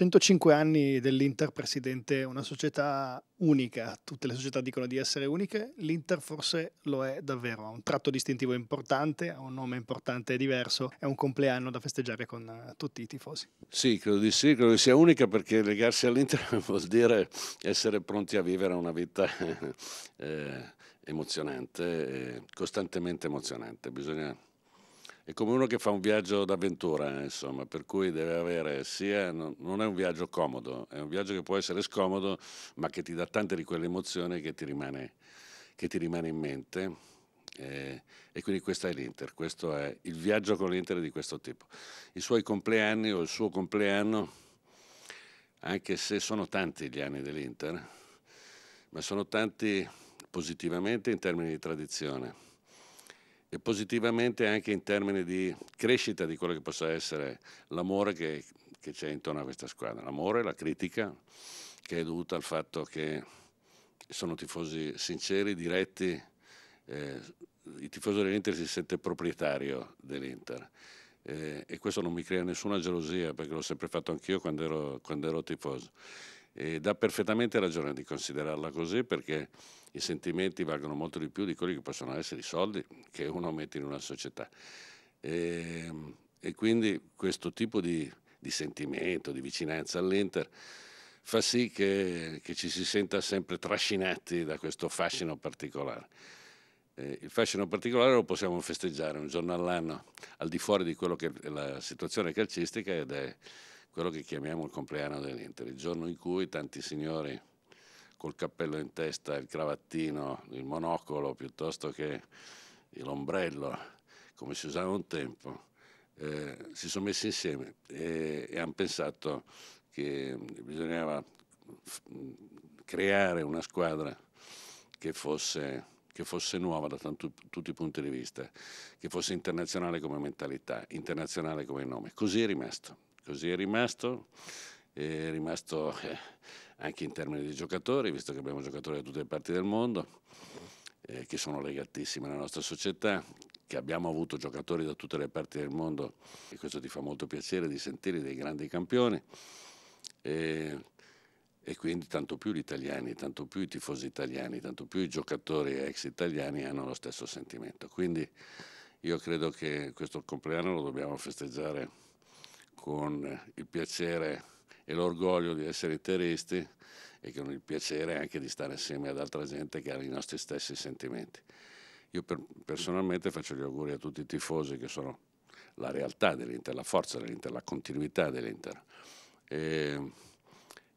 105 anni dell'Inter presidente, una società unica, tutte le società dicono di essere uniche, l'Inter forse lo è davvero, ha un tratto distintivo importante, ha un nome importante e diverso, è un compleanno da festeggiare con eh, tutti i tifosi. Sì, credo di sì, credo che sia unica perché legarsi all'Inter vuol dire essere pronti a vivere una vita eh, eh emozionante, eh, costantemente emozionante, bisogna è come uno che fa un viaggio d'avventura, eh, insomma, per cui deve avere sia, non è un viaggio comodo, è un viaggio che può essere scomodo, ma che ti dà tante di quelle emozioni che ti rimane, che ti rimane in mente. Eh, e quindi questa è l'Inter, questo è il viaggio con l'Inter di questo tipo. I suoi compleanni o il suo compleanno, anche se sono tanti gli anni dell'Inter, ma sono tanti positivamente in termini di tradizione e positivamente anche in termini di crescita di quello che possa essere l'amore che, che c'è intorno a questa squadra. L'amore, la critica, che è dovuta al fatto che sono tifosi sinceri, diretti. Eh, il tifoso dell'Inter si sente proprietario dell'Inter. Eh, e questo non mi crea nessuna gelosia perché l'ho sempre fatto anch'io quando ero, quando ero tifoso e dà perfettamente ragione di considerarla così perché i sentimenti valgono molto di più di quelli che possono essere i soldi che uno mette in una società. E, ehm, e quindi questo tipo di, di, sentimento, di vicinanza all'Inter fa sì che, che, ci si senta sempre trascinati da questo fascino particolare. il fascino particolare lo possiamo festeggiare un giorno all'anno al di fuori di quello che è la situazione calcistica ed è quello che chiamiamo il compleanno dell'Inter, il giorno in cui tanti signori col cappello in testa, il cravattino, il monocolo piuttosto che l'ombrello, come si usava un tempo, eh, si sono messi insieme e, e hanno pensato che bisognava mm, creare una squadra che fosse, che fosse nuova da tanto, tutti i punti di vista, che fosse internazionale come mentalità, internazionale come nome. Così è rimasto così è rimasto, è rimasto eh, anche in termini di giocatori, visto che abbiamo giocatori da tutte le parti del mondo, eh, che sono legatissimi alla nostra società, che abbiamo avuto giocatori da tutte le parti del mondo e questo ti fa molto piacere di sentire dei grandi campioni. E, e quindi tanto più gli italiani, tanto più i tifosi italiani, tanto più i giocatori ex italiani hanno lo stesso sentimento. Quindi io credo che questo compleanno lo dobbiamo festeggiare con il piacere e l'orgoglio di essere interisti e con il piacere anche di stare assieme ad altra gente che ha i nostri stessi sentimenti. Io per, personalmente faccio gli auguri a tutti i tifosi che sono la realtà dell'Inter, la forza dell'Inter, la continuità dell'Inter. E,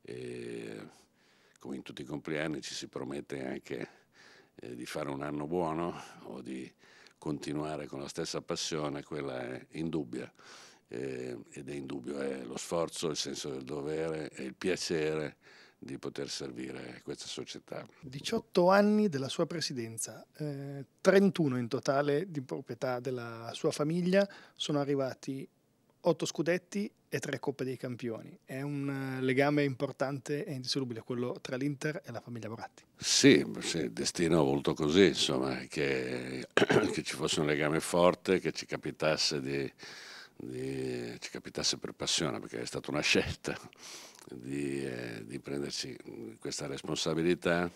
e, come in tutti i compleanni ci si promette anche eh, di fare un anno buono o di continuare con la stessa passione, quella è indubbia eh, ed è indubbio è lo sforzo, il senso del dovere e il piacere di poter servire questa società. 18 anni della sua presidenza, eh, 31 in totale di proprietà della sua famiglia, sono arrivati 8 scudetti e 3 Coppe dei Campioni. È un eh, legame importante e indissolubile quello tra l'Inter e la famiglia Moratti. Sì, sì il destino ha voluto così, insomma, che, che ci fosse un legame forte, che ci capitasse di di, ci capitasse per passione, perché è stata una scelta di, eh, di prendersi questa responsabilità.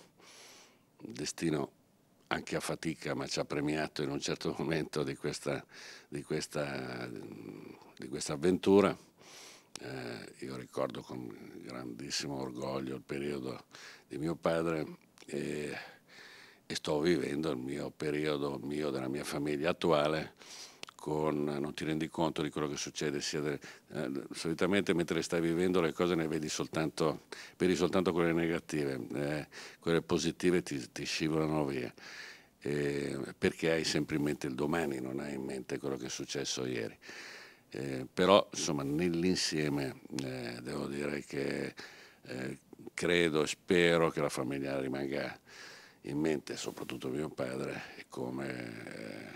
Il destino anche a fatica, ma ci ha premiato in un certo momento di questa, di questa, di questa avventura. Eh, io ricordo con grandissimo orgoglio il periodo di mio padre e, e sto vivendo il mio periodo mio della mia famiglia attuale con, non ti rendi conto di quello che succede. Del, eh, solitamente mentre stai vivendo le cose ne vedi soltanto, vedi soltanto quelle negative, eh, quelle positive ti, ti scivolano via. Eh, perché hai sempre in mente il domani, non hai in mente quello che è successo ieri. Eh, però insomma nell'insieme eh, devo dire che eh, credo e spero che la famiglia rimanga in mente, soprattutto mio padre, come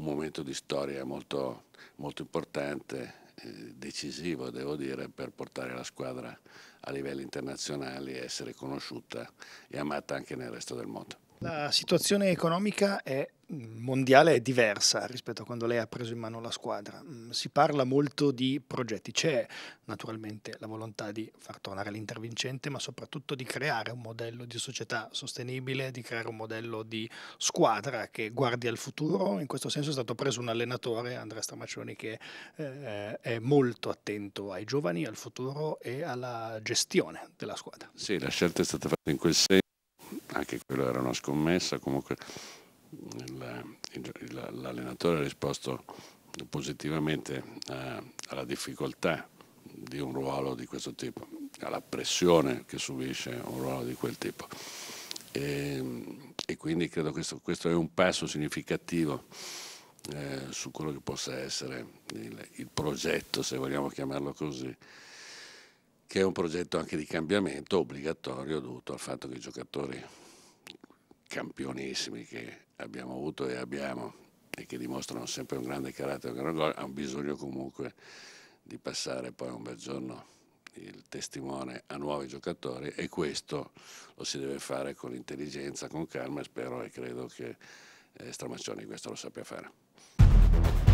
un momento di storia molto, molto importante, eh, decisivo devo dire, per portare la squadra a livelli internazionali, e essere conosciuta e amata anche nel resto del mondo. La situazione economica è mm, mondiale è diversa rispetto a quando lei ha preso in mano la squadra. Mm, si parla molto di progetti, c'è naturalmente la volontà di far tornare l'intervincente, ma soprattutto di creare un modello di società sostenibile, di creare un modello di squadra che guardi al futuro. In questo senso è stato preso un allenatore, Andrea Stramaccioni, che eh, è molto attento ai giovani, al futuro e alla gestione della squadra. Sì, la scelta è stata fatta in quel senso anche quello era una scommessa, comunque l'allenatore ha risposto positivamente eh, alla difficoltà di un ruolo di questo tipo, alla pressione che subisce un ruolo di quel tipo. E, e quindi credo che questo, questo, è un passo significativo eh, su quello che possa essere il, il progetto, se vogliamo chiamarlo così, che è un progetto anche di cambiamento obbligatorio dovuto al fatto che i giocatori campionissimi che abbiamo avuto e abbiamo e che dimostrano sempre un grande carattere, un grande gol, hanno bisogno comunque di passare poi un bel giorno il testimone a nuovi giocatori e questo lo si deve fare con intelligenza, con calma e spero e credo che eh, Stramaccioni questo lo sappia fare.